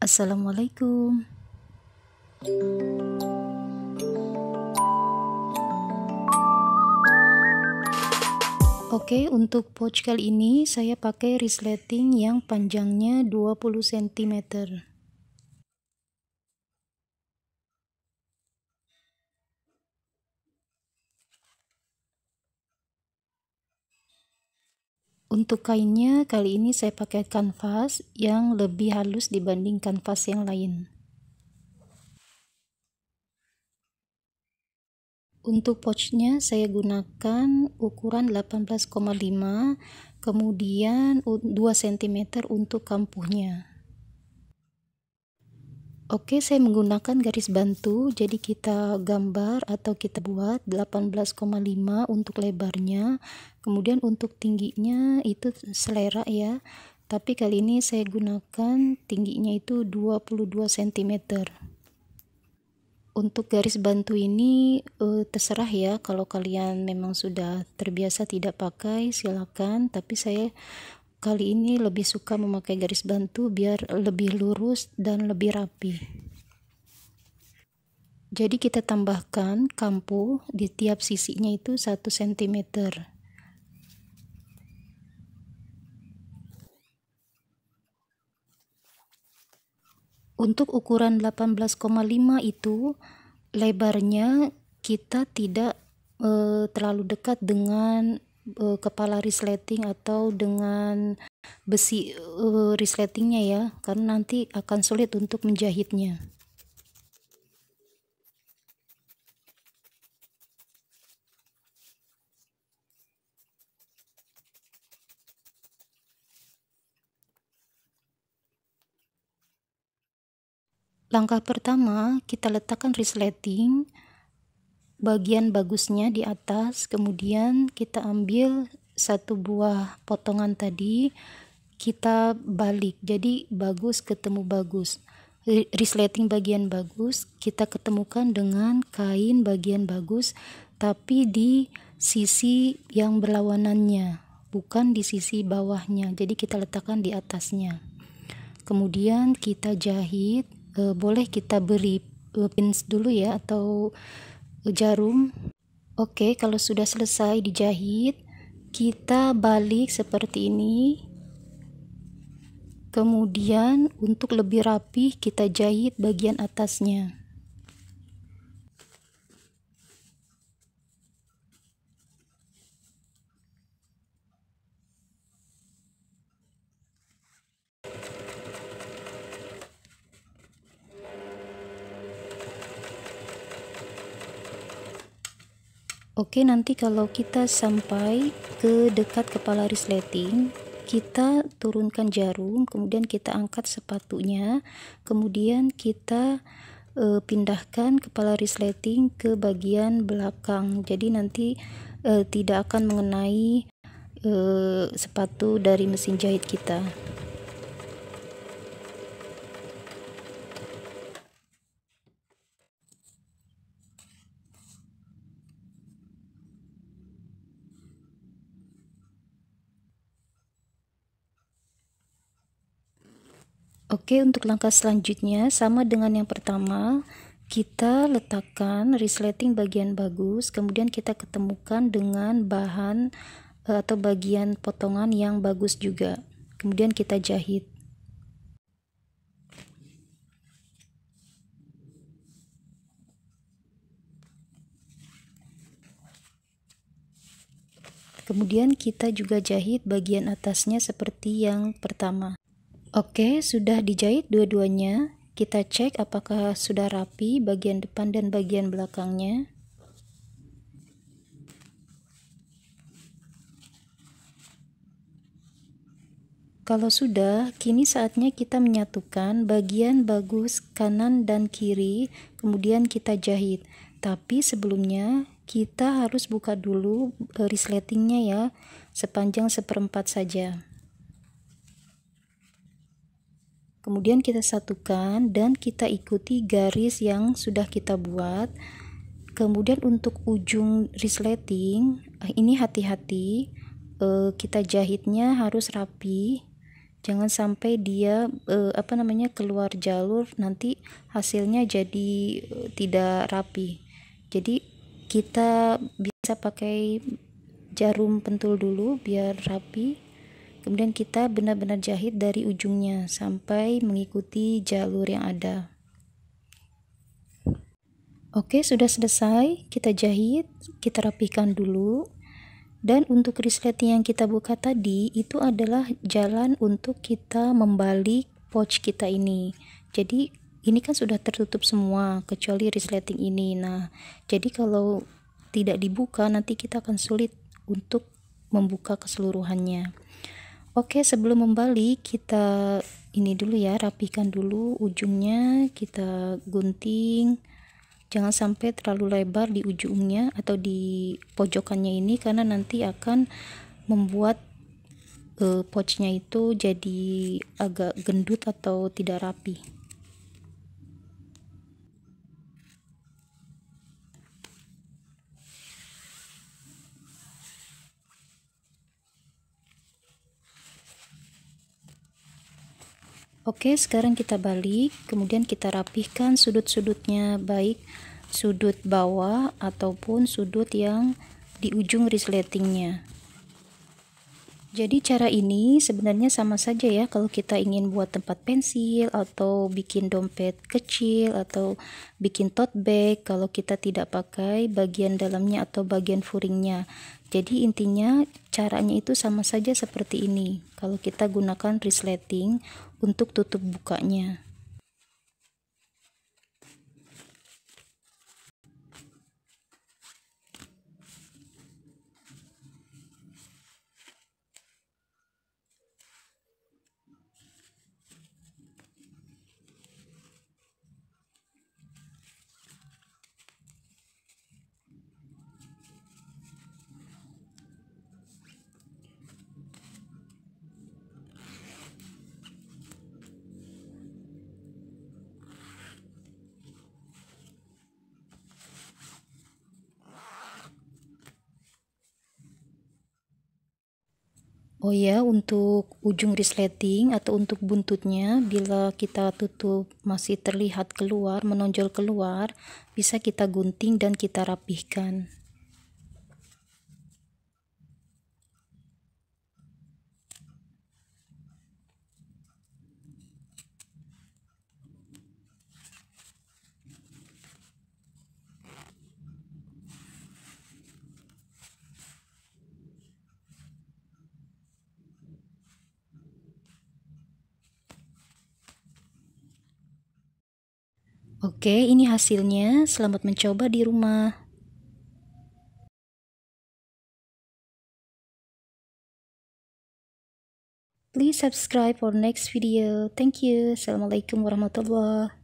Assalamualaikum. Oke, untuk pouch kali ini saya pakai resleting yang panjangnya 20 cm. Untuk kainnya, kali ini saya pakai kanvas yang lebih halus dibanding kanvas yang lain. Untuk pouchnya saya gunakan ukuran 18,5 kemudian 2 cm untuk kampuhnya. Oke, saya menggunakan garis bantu, jadi kita gambar atau kita buat 18,5 untuk lebarnya. Kemudian untuk tingginya itu selera ya. Tapi kali ini saya gunakan tingginya itu 22 cm. Untuk garis bantu ini eh, terserah ya, kalau kalian memang sudah terbiasa tidak pakai silakan, tapi saya kali ini lebih suka memakai garis bantu biar lebih lurus dan lebih rapi jadi kita tambahkan kampu di tiap sisinya itu 1 cm untuk ukuran 18,5 itu lebarnya kita tidak e, terlalu dekat dengan uh, kepala resleting atau dengan besi uh, resletingnya ya karena nanti akan sulit untuk menjahitnya Langkah pertama, kita letakkan resleting bagian bagusnya di atas kemudian kita ambil satu buah potongan tadi kita balik jadi bagus ketemu bagus resleting bagian bagus kita ketemukan dengan kain bagian bagus tapi di sisi yang berlawanannya bukan di sisi bawahnya jadi kita letakkan di atasnya kemudian kita jahit e, boleh kita beri eh, pins dulu ya atau jarum oke kalau sudah selesai dijahit kita balik seperti ini kemudian untuk lebih rapi kita jahit bagian atasnya Oke, nanti kalau kita sampai ke dekat kepala resleting, kita turunkan jarum, kemudian kita angkat sepatunya, kemudian kita e, pindahkan kepala resleting ke bagian belakang. Jadi nanti e, tidak akan mengenai e, sepatu dari mesin jahit kita. Oke, untuk langkah selanjutnya sama dengan yang pertama, kita letakkan resleting bagian bagus, kemudian kita ketemukan dengan bahan eh, atau bagian potongan yang bagus juga. Kemudian kita jahit. Kemudian kita juga jahit bagian atasnya seperti yang pertama. Oke, sudah dijahit dua-duanya. Kita cek apakah sudah rapi bagian depan dan bagian belakangnya. Kalau sudah, kini saatnya kita menyatukan bagian bagus kanan dan kiri, kemudian kita jahit. Tapi sebelumnya, kita harus buka dulu resletingnya ya, sepanjang seperempat saja. kemudian kita satukan dan kita ikuti garis yang sudah kita buat kemudian untuk ujung resleting eh, ini hati-hati eh, kita jahitnya harus rapi jangan sampai dia eh, apa namanya keluar jalur nanti hasilnya jadi tidak rapi jadi kita bisa pakai jarum pentul dulu biar rapi kemudian kita benar-benar jahit dari ujungnya sampai mengikuti jalur yang ada oke sudah selesai kita jahit kita rapikan dulu dan untuk resleting yang kita buka tadi itu adalah jalan untuk kita membalik pouch kita ini jadi ini kan sudah tertutup semua kecuali resleting ini nah jadi kalau tidak dibuka nanti kita akan sulit untuk membuka keseluruhannya Oke, sebelum membalik, kita ini dulu ya, rapikan dulu ujungnya, kita gunting. Jangan sampai terlalu lebar di ujungnya atau di pojokannya ini karena nanti akan membuat uh, pouchnya itu jadi agak gendut atau tidak rapi. Oke, sekarang kita balik, kemudian kita rapihkan sudut-sudutnya baik sudut bawah ataupun sudut yang di ujung resletingnya. Jadi cara ini sebenarnya sama saja ya kalau kita ingin buat tempat pensil atau bikin dompet kecil atau bikin tote bag kalau kita tidak pakai bagian dalamnya atau bagian furingnya. Jadi intinya caranya itu sama saja seperti ini. Kalau kita gunakan resleting untuk tutup bukanya. Oh ya, untuk ujung resleting atau untuk buntutnya, bila kita tutup masih terlihat keluar, menonjol keluar, bisa kita gunting dan kita rapihkan. Oke, ini hasilnya. Selamat mencoba di rumah. Please subscribe for next video. Thank you. Assalamualaikum warahmatullahi